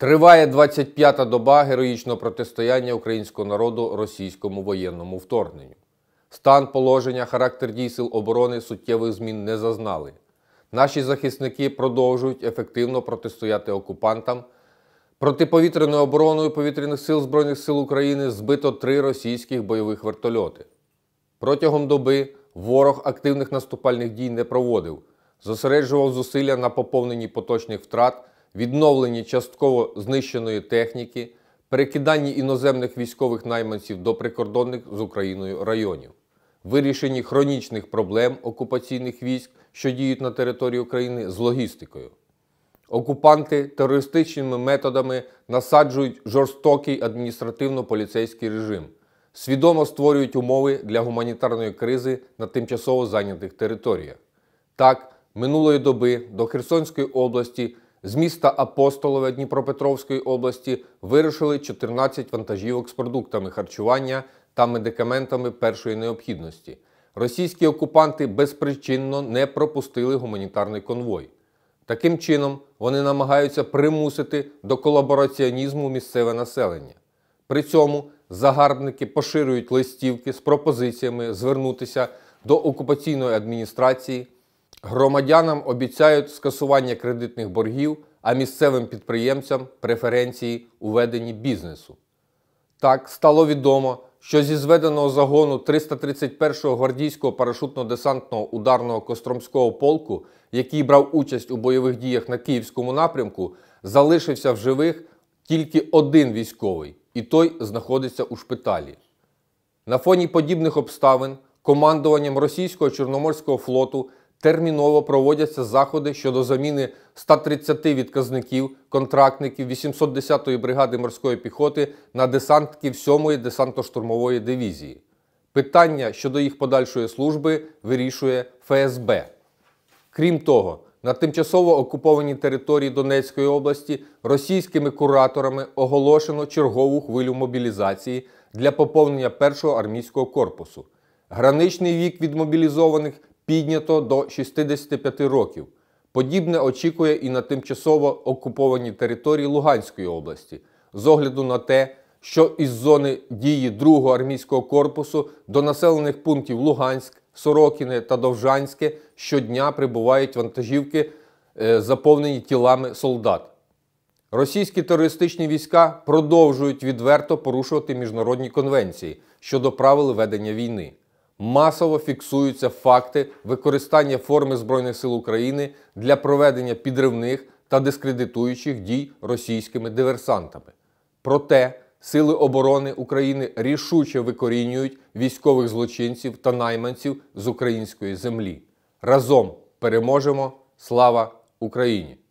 Триває 25-та доба героїчного протистояння українського народу російському воєнному вторгненню. Стан положення, характер дій сил оборони суттєвих змін не зазнали. Наші захисники продовжують ефективно протистояти окупантам. Протиповітряною обороною повітряних сил Збройних сил України збито три російських бойових вертольоти. Протягом доби ворог активних наступальних дій не проводив, зосереджував зусилля на поповненні поточних втрат. Відновлення частково знищеної техніки, перекидання іноземних військових найманців до прикордонних з Україною районів, вирішення хронічних проблем окупаційних військ, що діють на території України, з логістикою. Окупанти терористичними методами насаджують жорстокий адміністративно-поліцейський режим, свідомо створюють умови для гуманітарної кризи на тимчасово зайнятих територіях. Так, минулої доби до Херсонської області з міста Апостолове Дніпропетровської області вирушили 14 вантажівок з продуктами харчування та медикаментами першої необхідності. Російські окупанти безпричинно не пропустили гуманітарний конвой. Таким чином, вони намагаються примусити до колабораціонізму місцеве населення. При цьому загарбники поширюють листівки з пропозиціями звернутися до окупаційної адміністрації. Громадянам обіцяють скасування кредитних боргів, а місцевим підприємцям преференції у веденні бізнесу. Так стало відомо, що зі зведеного загону 331-го гвардійського парашутно-десантного ударного Костромського полку, який брав участь у бойових діях на київському напрямку, залишився в живих тільки один військовий, і той знаходиться у шпиталі. На фоні подібних обставин командуванням Російського Чорноморського флоту терміново проводяться заходи щодо заміни 130 відказників контрактників 810-ї бригади морської піхоти на десантки 7-ї десантно-штурмової дивізії. Питання щодо їх подальшої служби вирішує ФСБ. Крім того, на тимчасово окупованій території Донецької області російськими кураторами оголошено чергову хвилю мобілізації для поповнення першого армійського корпусу. Граничний вік відмобілізованих піднято до 65 років. Подібне очікує і на тимчасово окуповані території Луганської області з огляду на те, що із зони дії 2-го армійського корпусу до населених пунктів Луганськ, Сорокіне та Довжанське щодня прибувають вантажівки, е, заповнені тілами солдат. Російські терористичні війська продовжують відверто порушувати міжнародні конвенції щодо правил ведення війни масово фіксуються факти використання форми Збройних сил України для проведення підривних та дискредитуючих дій російськими диверсантами. Проте Сили оборони України рішуче викорінюють військових злочинців та найманців з української землі. Разом переможемо! Слава Україні!